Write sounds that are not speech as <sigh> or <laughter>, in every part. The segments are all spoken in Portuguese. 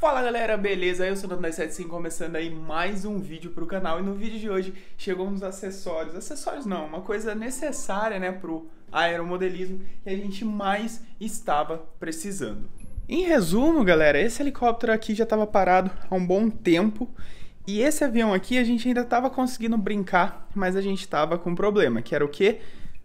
Fala galera, beleza? Eu sou o 975 começando aí mais um vídeo pro canal e no vídeo de hoje chegou uns acessórios, acessórios não, uma coisa necessária né, pro aeromodelismo que a gente mais estava precisando. Em resumo galera, esse helicóptero aqui já estava parado há um bom tempo e esse avião aqui a gente ainda estava conseguindo brincar, mas a gente estava com um problema, que era o que?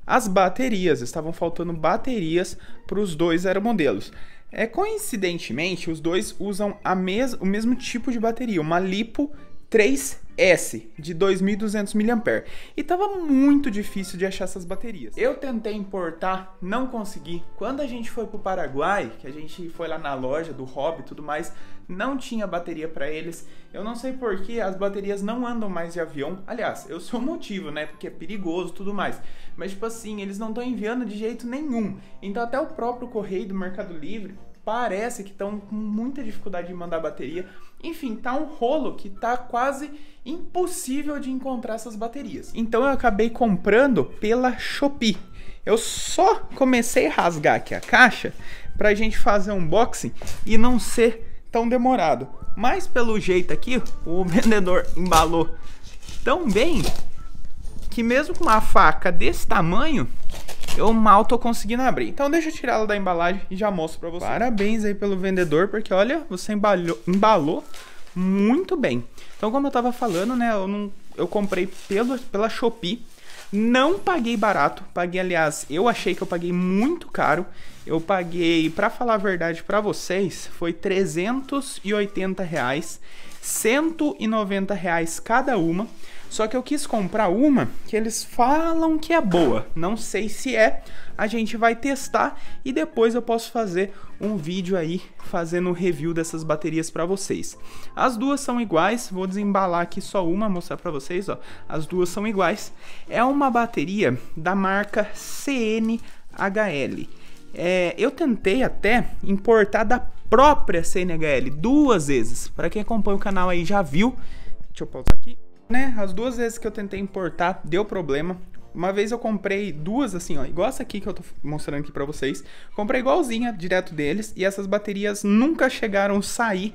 As baterias, estavam faltando baterias para os dois aeromodelos. É, coincidentemente, os dois usam a mes o mesmo tipo de bateria, uma lipo 3 S de 2.200 mAh e tava muito difícil de achar essas baterias. Eu tentei importar, não consegui. Quando a gente foi pro Paraguai, que a gente foi lá na loja do Hobby e tudo mais, não tinha bateria para eles. Eu não sei porque as baterias não andam mais de avião. Aliás, eu sou motivo, né? Porque é perigoso tudo mais. Mas tipo assim, eles não estão enviando de jeito nenhum. Então até o próprio correio do Mercado Livre parece que estão com muita dificuldade de mandar bateria. Enfim, tá um rolo que tá quase impossível de encontrar essas baterias. Então eu acabei comprando pela Shopee. Eu só comecei a rasgar aqui a caixa pra gente fazer um unboxing e não ser tão demorado. Mas pelo jeito aqui, o <laughs> vendedor embalou tão bem que mesmo com uma faca desse tamanho, eu mal tô conseguindo abrir. Então deixa eu tirar ela da embalagem e já mostro pra vocês. Parabéns aí pelo vendedor, porque olha, você embalou muito bem. Então como eu tava falando, né, eu, não, eu comprei pelo, pela Shopee. Não paguei barato, paguei, aliás, eu achei que eu paguei muito caro. Eu paguei, para falar a verdade para vocês, foi 380 reais. 190 reais cada uma. Só que eu quis comprar uma que eles falam que é boa. Não sei se é. A gente vai testar e depois eu posso fazer um vídeo aí fazendo um review dessas baterias para vocês. As duas são iguais. Vou desembalar aqui só uma, mostrar para vocês, ó. As duas são iguais. É uma bateria da marca CNHL. É, eu tentei até importar da própria CNHL duas vezes. Para quem acompanha o canal aí já viu. Deixa eu pausar aqui. Né? As duas vezes que eu tentei importar deu problema. Uma vez eu comprei duas assim, ó, igual essa aqui que eu tô mostrando aqui para vocês. Comprei igualzinha direto deles e essas baterias nunca chegaram a sair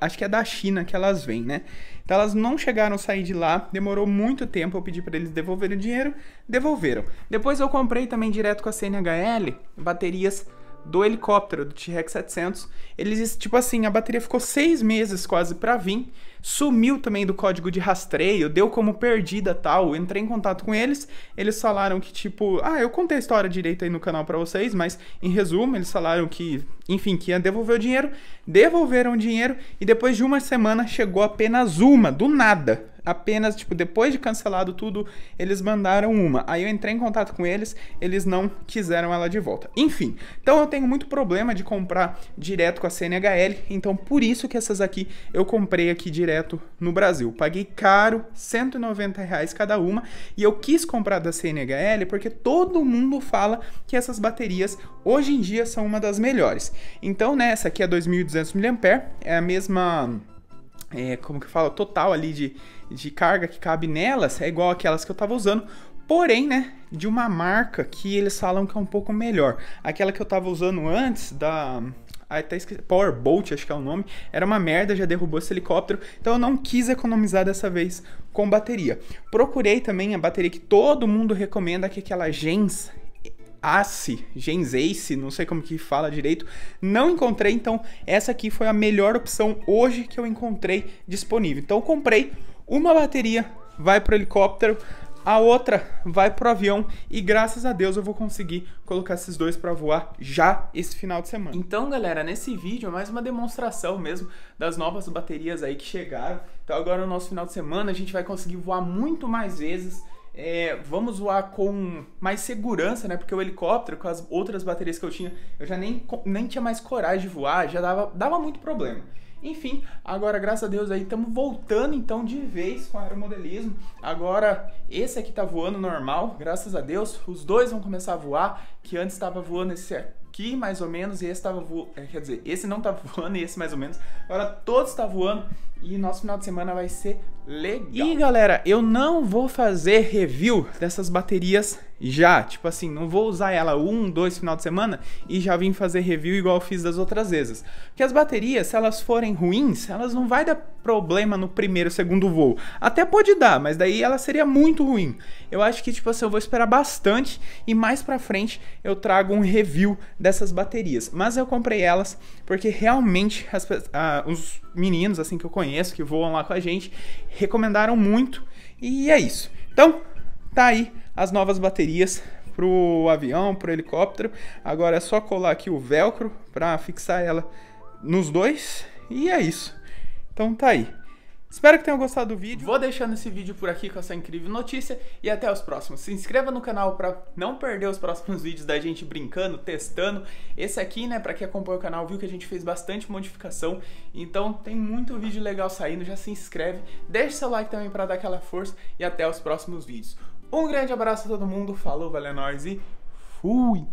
acho que é da China que elas vêm, né? Então elas não chegaram a sair de lá, demorou muito tempo, eu pedi para eles devolverem o dinheiro, devolveram. Depois eu comprei também direto com a CNHL baterias do helicóptero, do T-Rex 700. Eles, tipo assim, a bateria ficou seis meses quase para vir, sumiu também do código de rastreio, deu como perdida tal. entrei em contato com eles, eles falaram que, tipo, ah, eu contei a história direito aí no canal para vocês, mas em resumo, eles falaram que, enfim, que ia devolver o dinheiro, devolveram o dinheiro e depois de uma semana chegou apenas uma, do nada apenas, tipo, depois de cancelado tudo, eles mandaram uma. Aí eu entrei em contato com eles, eles não quiseram ela de volta. Enfim, então eu tenho muito problema de comprar direto com a CNHL, então por isso que essas aqui eu comprei aqui direto no Brasil. Paguei caro, 190 reais cada uma, e eu quis comprar da CNHL porque todo mundo fala que essas baterias hoje em dia são uma das melhores. Então, né, essa aqui é 2200 mAh, é a mesma é, como que fala, total ali de, de carga que cabe nelas é igual aquelas que eu estava usando, porém, né, de uma marca que eles falam que é um pouco melhor. Aquela que eu estava usando antes da até esqueci, Bolt acho que é o nome, era uma merda, já derrubou esse helicóptero, então eu não quis economizar dessa vez com bateria. Procurei também a bateria que todo mundo recomenda, que é aquela Gens Ace, Gens Ace, não sei como que fala direito, não encontrei, então essa aqui foi a melhor opção hoje que eu encontrei disponível. Então comprei uma bateria, vai pro helicóptero, a outra vai pro avião e graças a Deus eu vou conseguir colocar esses dois para voar já esse final de semana. Então, galera, nesse vídeo é mais uma demonstração mesmo das novas baterias aí que chegaram. Então, agora no nosso final de semana a gente vai conseguir voar muito mais vezes é, vamos voar com mais segurança, né? Porque o helicóptero, com as outras baterias que eu tinha, eu já nem, nem tinha mais coragem de voar, já dava, dava muito problema. Enfim, agora graças a Deus aí estamos voltando então de vez com o aeromodelismo. Agora esse aqui tá voando normal, graças a Deus. Os dois vão começar a voar, que antes estava voando esse aqui mais ou menos e esse estava voando, é, quer dizer, esse não tá <laughs> voando e esse mais ou menos. Agora todos tá voando e nosso final de semana vai ser Legal. E galera, eu não vou fazer review dessas baterias já. Tipo assim, não vou usar ela um, dois final de semana e já vim fazer review igual eu fiz das outras vezes. Porque as baterias, se elas forem ruins, elas não vai dar problema no primeiro, segundo voo. Até pode dar, mas daí ela seria muito ruim. Eu acho que, tipo assim, eu vou esperar bastante e mais pra frente eu trago um review dessas baterias. Mas eu comprei elas porque realmente as, ah, os meninos, assim, que eu conheço, que voam lá com a gente, recomendaram muito e é isso. Então, tá aí as novas baterias pro avião, pro helicóptero. Agora é só colar aqui o velcro para fixar ela nos dois e é isso. Então tá aí. Espero que tenham gostado do vídeo. Vou deixando esse vídeo por aqui com essa incrível notícia e até os próximos. Se inscreva no canal para não perder os próximos vídeos da gente brincando, testando. Esse aqui, né, para quem acompanha o canal, viu que a gente fez bastante modificação. Então tem muito vídeo legal saindo, já se inscreve. Deixe seu like também para dar aquela força e até os próximos vídeos. Um grande abraço a todo mundo, falou, valeu, é nós e fui!